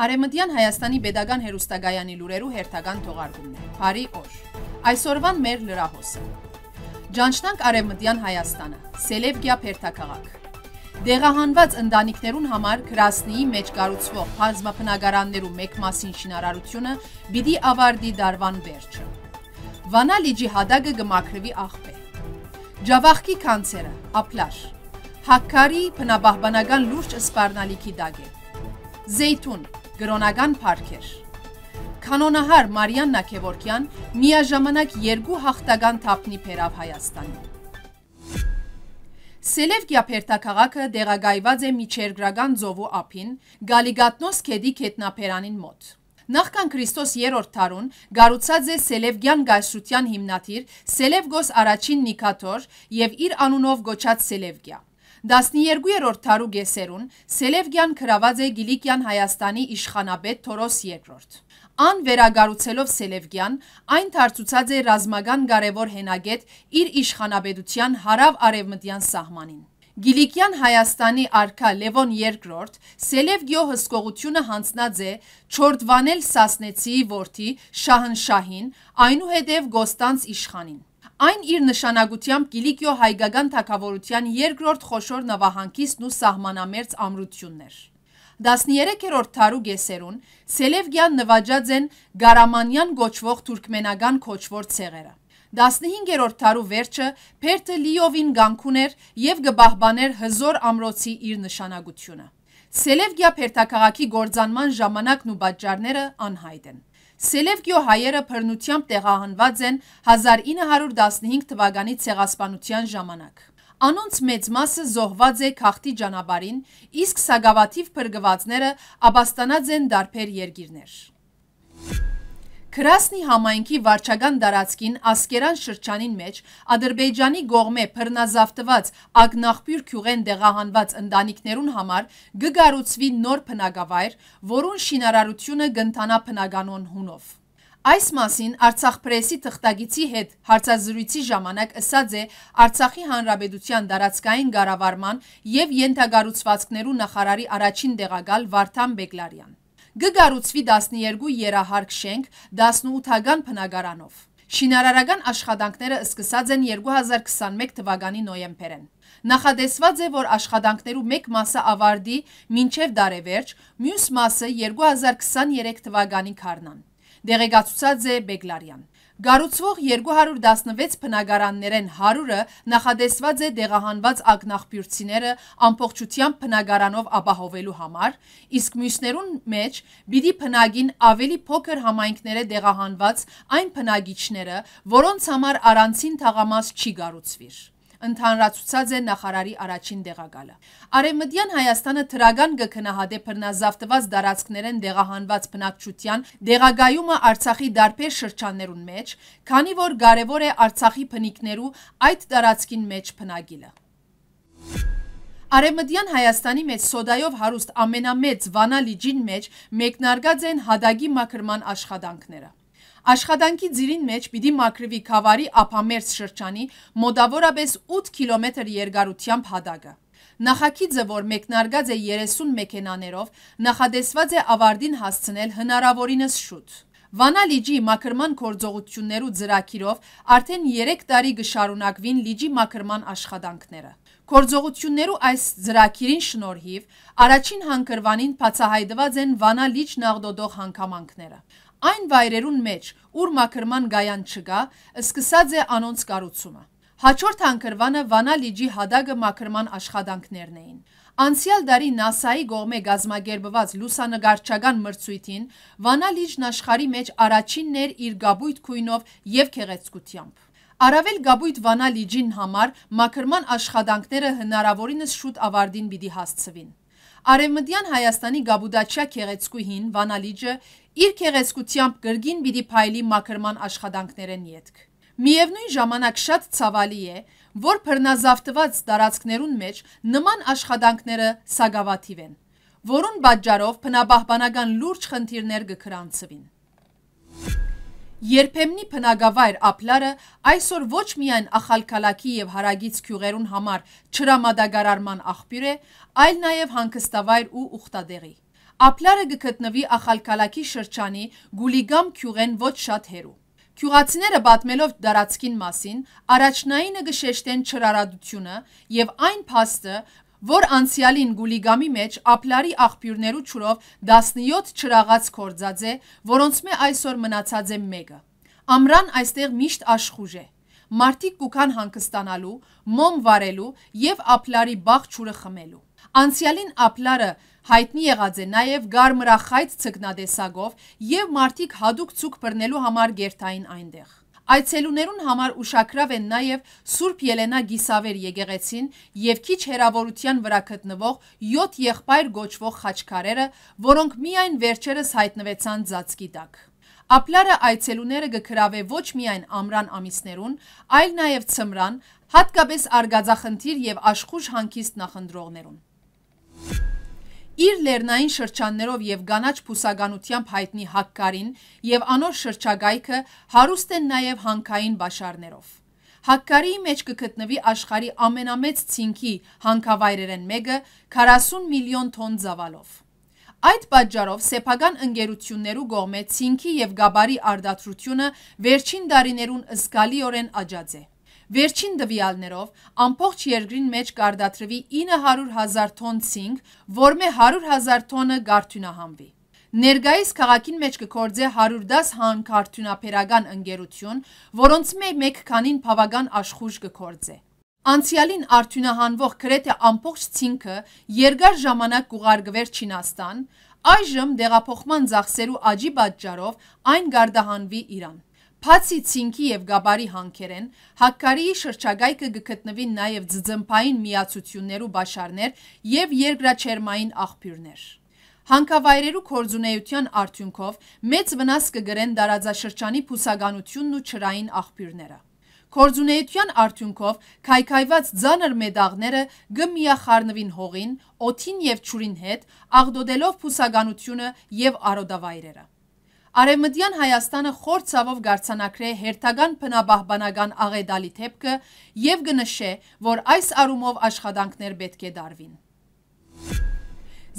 Արեմտյան Հայաստանի Պետական Հերոստագայանի լուրերու հերթական թողարկումն է։ Բարի օր։ Այսօրվան մեր լրահոսը։ Ճանչնանք Արեմտյան Հայաստանը։ Սելևգիա Փերթակաղակ։ Դեղահանված ընտանիքներուն համար Կրասնիի մեջ կառուցվող բազմապնակարաններու մեկ մասին շինարարությունը՝ բիդի ավարդի դարվան վերջը։ Վանա լիջի հադագը գմակրվի աղբե։ Ջավախքի քանցերը, ապլար։ Հակքարի բնաբահբանական լուրջ սպառնալիքի դագ է։ Զեյթուն, գրոնական պարք էր։ Կանոնահար Մարյան Նաքևորքյան միաժամանակ երկու հաղթական թափնի փերավ Հայաստանում։ Սելևգիա Փերտակաղակը դեղագայված է միջերգրական ծովու ափին Գալիգատնոս քեդի կետնապերանին մոտ։ Նախքան Քրիստոս 3-րդ տարուն գառուցած է Սելևգյան գայսրության հիմնադիր Սելևգոս առաջին Նիկաթոր եւ իր անունով գոչած Սելևգիա։ 12-րդ թարու գեսերուն Սելևգյան Քրավաձե Գիլիկյան Հայաստանի իշխանաբեդ Թորոս II։ Ան վերագառուցելով Սելևգյան, այն դարձուցած է ռազմական կարևոր հենագետ իր իշխանաբեդության հարավ-արևմտյան սահմանին։ Գիլիկյան Հայաստանի արկա Լևոն II Սելևգյո հսկողությունը հանձնած է Չորդվանել Սասնեցիի որդի Շահնշահին, այնուհետև Գոստանց իշխանին։ Այն իր նշանակությամբ Կիլիկիո հայկական թակավորության երկրորդ խոշոր նավահանքիսն ու սահմանամերձ ամրությունն էր։ 13-րդ թարու գեսերուն Սելևգյան նվաճած են Գարամանյան գոչվող թուրքմենական քոչվոր ցեղերը։ 15-րդ թարու վերջը Փերտը լիովին գանքուն էր եւ գբահբաներ հզոր ամրոցի իր նշանակությունը։ Սելևգիա Փերտակաղակի գործանման ժամանակն ու պատճառները անհայտ են։ Սելևկյո հայերը բռնությամբ տեղահանված են 1915 թվականի ցեղասպանության ժամանակ։ Անոնց մեծ մասը զոհված է քաղտի ճանապարհին, իսկ սագավաթիվ բրգվածները աբաստանած են դարբեր երկիրներ։ Քրասնի համայնքի վարչական դարածքին ասկերան շրջանին մեջ ադրբեջանի գողմե պրնազավտված ագնախպյուր կյուղեն դեղահանված ընդանիքներուն համար գգարուցվի նոր պնագավայր, որուն շինարարությունը գնթանա պնագանոն հունով։ Այս մասին Արցախ պրեսի թղթագիցի հետ հարցազրույցի ժամանակ ըսած է Արցախի Հանրապետության դարածքային գարավարման և ենթագարուցվածքներու նախարարի առաջին դեղագալ Վարդան Բեկլարյան գգարուցվի 12 երահարկ շենք 18-ական պնագարանով։ Շինարարական աշխատանքները սկսած են 2021 թվականի նոյեմբերեն։ Նախադեսված է, որ աշխատանքներու մեկ մասը ավարդի մինչև դարևերջ, մյուս մասը 2023 թվականին կարնան։ Դեղեգացուցած է բեգլարյան։ Գարուցվող 216 պնագարաններ են 100-ը նախադեսված է դեղահանված ագնախպյուրցիները ամպողջությամբ պնագարանով ապահովելու համար, իսկ մյուսներուն մեջ բիդի պնագին ավելի փոքր համայնքները դեղահանված այն պնագիչները, որոնց համար առանցին թաղամաս չի գարուցվիր ընդհանրացուցած է նախարարի առաջին դեղակալը։ Արևմտյան Հայաստանը թրագան գքնահատե բռնազավթված դարածքներեն դեղահանված բնակչության դեղագայումը Արցախի դարբեր շրջաններուն մեջ, քանի որ կարևոր է Արցախի բնիկներու այդ տարածքին մեջ բնագիլը։ Արևմտյան Հայաստանի մեջ սոդայով հարուստ ամենամեծ վանա լիճին մեջ մեկնարկած են հադագի մաքրման աշխատանքները։ Աշխատանքի ձիրին մեջ պիտի մակրվի Քավարի ափամերձ շրջանի մոտավորապես 8 կիլոմետր երկարությամբ հատակը։ Նախագիծը, որ մեկնարկած է 30 մեքենաներով, նախադեсված է ավարտին հասցնել հնարավորինս շուտ։ Վանա լիճի մակրման կորձողություններու ծրակիրով արդեն 3 տարի գշարունակվին լիճի մակրման աշխատանքները։ Կորձողություններու այս ծրակիրին շնորհիվ առաջին հանգրվանին բացահայտված են Վանա լիճ նաղդոդող հանգամանքները։ Այն վայրերուն մեջ, ուր մաքրման գայան չկա, սկսած է անոնց կառուցումը։ Հաջորդ հանգրվանը Վանա լիճի հադագը մաքրման աշխատանքներն էին։ Անցյալ դարի NASA-ի գողմե գազմագերբված լուսանկարչական մրցույթին Վանա լիճն աշխարի մեջ առաջինն էր իր գաբույտ քույնով եւ քեղեցկությամբ։ Արավել գաբույտ Վանա լիճին համար մաքրման աշխատանքները հնարավորինս շուտ ավարտին պիտի հասցվին։ Արևմտյան Հայաստանի Գաբուդաչյա քեղեցկուհին Վանալիջը իր քեղեցկությամբ գրգին բիդի փայլի մաքրման աշխատանքներ են յետք։ Միևնույն ժամանակ շատ ցավալի է, որ բռնազավթված տարածքներուն մեջ նման աշխատանքները սագավաթիվ են, որուն պատճառով բնապահպանական լուրջ խնդիրներ կքրանցվին։ Երբեմնի փնագավայր ապլարը այսօր ոչ միայն ախալքալակի եւ հարագից քյուղերուն համար չրամադագարարման աղբյուր է, այլ նաև հանգստավայր ու ուխտադեղի։ Ապլարը գտնվի Ախալկալակի շրջանի Գուլիգամ քյուղեն ոչ շատ հեռու։ Քյուղացիները պատմելով դարածքին մասին առաջնայինը գշեշտեն չրարադությունը եւ այն փաստը, որ անցյալին Գուլիգամի մեջ ապլարի աղբյուրներու ճուրով 17 չրաղած կորձած է, որոնց մե այսօր մնացած է մեկը։ Ամրան այստեղ միշտ աշխուժ է։ Մարդիկ կուքան հանգստանալու, մոմ վարելու եւ ապլարի բաղ ճուրը խմելու։ Անցյալին ապլարը հայտնի եղած է նաև գարմրախայց ցգնադեսագով և մարդիկ հադուկ ծուկ բրնելու համար գերթային այնտեղ։ Այցելուներուն համար ուշակրավ են նաև Սուրբ Ելենա գիսավեր եգեղեցին և կիչ հերավորության վրա կտնվող յոտ եղպայր գոչվող խաչքարերը, որոնք միայն վերջերս հայտնվեցան ձացքի տակ։ Ապլարը այցելուները գկրավե ոչ միայն ամրան ամիսներուն, այլ նաև ծմրան, հատկապես արգածախնդիր և աշխուժ հանքիստ նախնդրողներուն։ Իր լեռնային շրջաններով եւ կանաչ փուսագանությամբ հայտնի Հակկարին եւ անոր շրջագայքը հարուստ են նաեւ հանքային բաշարներով։ Հակկարիի մեջ կգտնվի աշխարի ամենամեծ ցինքի հանքավայրերեն մեկը 40 միլիոն թոն ծավալով։ Այդ պատճառով սեփական ընկերություններու կողմէ ցինքի եւ գաբարի արդատրությունը վերջին դարիներուն զգալիորեն աճած է։ Վերջին դվյալներով ամբողջ երկրին մեջ կարդատրվի 900.000 թոն ցինգ, որմե 100.000 թոնը գարդյունահանվի։ Ներգայիս քաղաքին մեջ կկործե 110 հանքարդյունաբերական ընկերություն, որոնց մեջ մեկ քանին բավական աշխուժ կկործե։ Անցյալին արդյունահանվող գրեթե ամբողջ ցինքը երկար ժամանակ կուղարկվեր Չինաստան, այժմ դեղափոխման ծախսերու աճի պատճառով այն գարդահանվի Իրան։ Բացի ցինքի եւ գաբարի հանքերեն, հակկարիի շրջագայքը գտնվի նաեւ ձձմփային միացություններ ու բաշարներ եւ երկրաչերմային աղբյուրներ։ Հանքավայրերու կորձունեության արդյունքով մեծ վնաս կգրեն դարաձաշրջանի փուսագանությունն ու չրային աղբյուրները։ Կորձունեության արդյունքով քայքայված ձանր մեդաղները գմիախառնվին հողին, օթին եւ ճուրին հետ, աղդոդելով փուսագանությունը եւ արոդավայրերը։ Արևմտյան Հայաստանը խոր ցավով գարցանակրե հերթական բնաբահբանական աղետալի թեփքը եւ գնշե, որ այս առումով աշխատանքներ պետք է դարվին։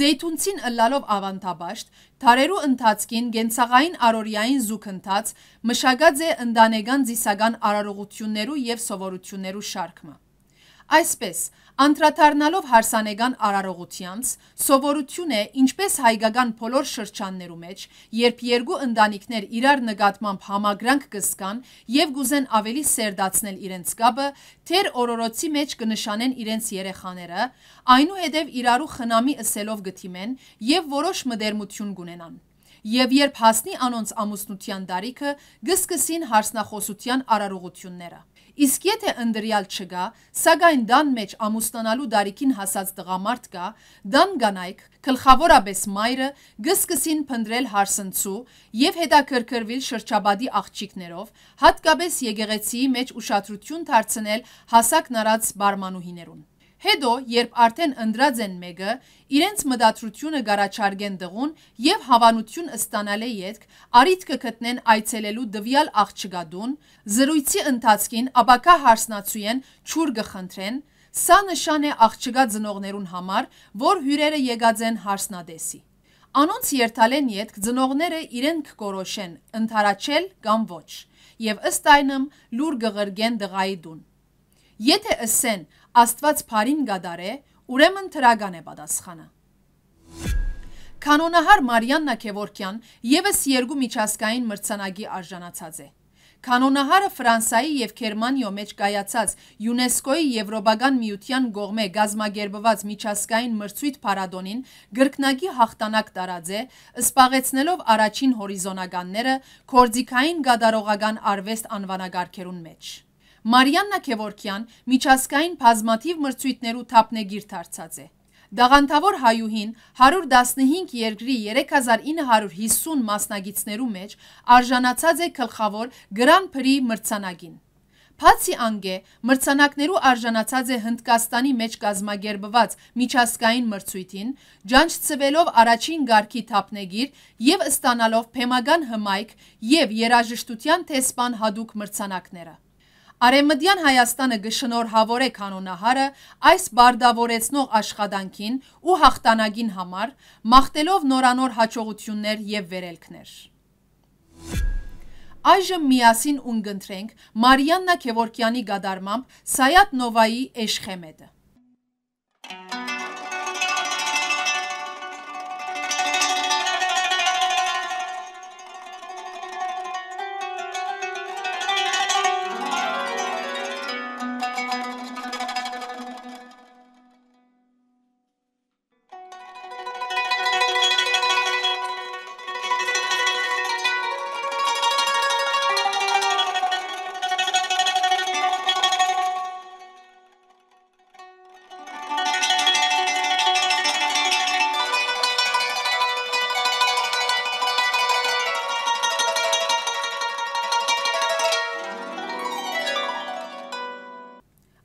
Զեյթունցին ըլլալով ավանդաբաշտ, թարերու ընթացքին գենցաղային արորյային զուգընթաց մշակած է ընդանեգան զիսական արարողություններու եւ սովորություններու շարքը։ Այսպես, անդրադառնալով հարսանեկան արարողությանց, սովորություն է, ինչպես հայկական բոլոր շրջաններու մեջ, երբ երկու ընտանիքներ իրար նկատմամբ համագրանք կսկան եւ գուզեն ավելի սերտացնել իրենց կապը, թեր օրորոցի մեջ կնշանեն իրենց երեխաները, այնուհետև իրարու խնամի ըսելով գթիմեն եւ որոշ մդերմություն կունենան։ Եվ երբ հասնի անոնց ամուսնության տարիքը, գսկսին հարսնախոսության արարողությունները։ Իսկ եթե ընդրյալ չգա, սակայն դան մեջ ամուսնանալու դարիքին հասած տղամարդ կա, դան գանայք, կլխավորաբես մայրը գսկսին պնդրել հարսնցու և հետաքրքրվիլ շրջաբադի աղջիքներով, հատկապես եգեղեցիի մեջ ուշատրություն թարցնել հասակ նարած բարմանուհիներուն։ Հետո, երբ արդեն ընդրած են մեկը, իրենց մտադրությունը գարաչարգեն դղուն և հավանություն ստանալ է ետք, արիտքը կտնեն այցելելու դվյալ աղջգադուն, զրույցի ընթացքին ապակա հարսնացու են չուր գխնդրեն, սա նշան է աղջգա ծնողներուն համար, որ հյուրերը եգած են հարսնադեսի։ Անոնց երթալեն ետք ծնողները իրենք կորոշեն, ընդարաչել կամ ոչ, և ըստ այնմ լուր գղրգեն դղայի դուն։ Եթե ասեն, Աստված բարին գադար է, ուրեմն թրագան է պատասխանը։ Կանոնահար Մարիան Նաքևորքյան եւս երկու միջազգային մրցանակի արժանացած է։ Կանոնահարը Ֆրանսայի եւ Գերմանիո մեջ կայացած ՅՈՒՆԵՍԿՕ-ի Եվրոպական միության գողմե գազմագերբված միջազգային մրցույթ փառատոնին գրկնակի հաղթանակ տարած է, սպաղեցնելով առաջին հորիզոնականները կորձիկային գադարողական արվեստ անվանագարքերուն մեջ։ Մարյաննա Քևորքյան միջազգային բազմաթիվ մրցույթներու թափնեգիր դարձած է։ Դաղանթավոր հայուհին 115 երկրի 3950 մասնագիցներու մեջ արժանացած է գլխավոր Grand Prix մրցանակին։ Փացի անգե մրցանակներու արժանացած է Հնդկաստանի մեջ կազմակերպված միջազգային մրցույթին, ջանջ ծվելով առաջին գարկի թափնեգիր եւ ստանալով բեմական հմայք եւ երաժշտության տեսփան հadoop մրցանակները։ Արեմմդյան Հայաստանը գշնորհավոր է կանոնահարը այս բարդավորեցնող աշխատանքին ու հաղթանակին համար, մաղթելով նորանոր հաջողություններ եւ վերելքներ։ Այժմ միասին ունգընտրենք Մարիաննա Քևորքյանի գադարմամբ Սայատ Նովայի Էշխեմետը։ Thank you.